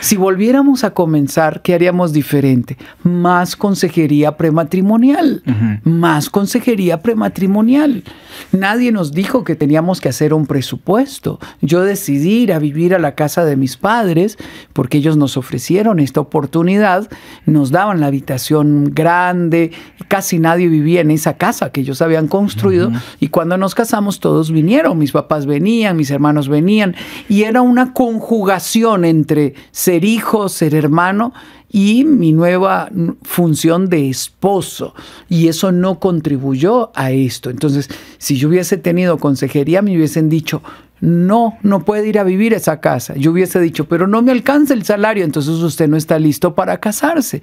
Si volviéramos a comenzar, ¿qué haríamos diferente? Más consejería prematrimonial, más consejería prematrimonial. Nadie nos dijo que teníamos que hacer un presupuesto. Yo decidí ir a vivir a la casa de mis padres porque ellos nos ofrecieron esta oportunidad, nos daban la habitación grande, casi nadie vivía en esa casa que ellos habían construido y cuando nos casamos todos vinieron, mis papás venían, mis hermanos venían y era una conjugación entre ser hijo, ser hermano y mi nueva función de esposo. Y eso no contribuyó a esto. Entonces, si yo hubiese tenido consejería, me hubiesen dicho, no, no puede ir a vivir a esa casa. Yo hubiese dicho, pero no me alcanza el salario, entonces usted no está listo para casarse.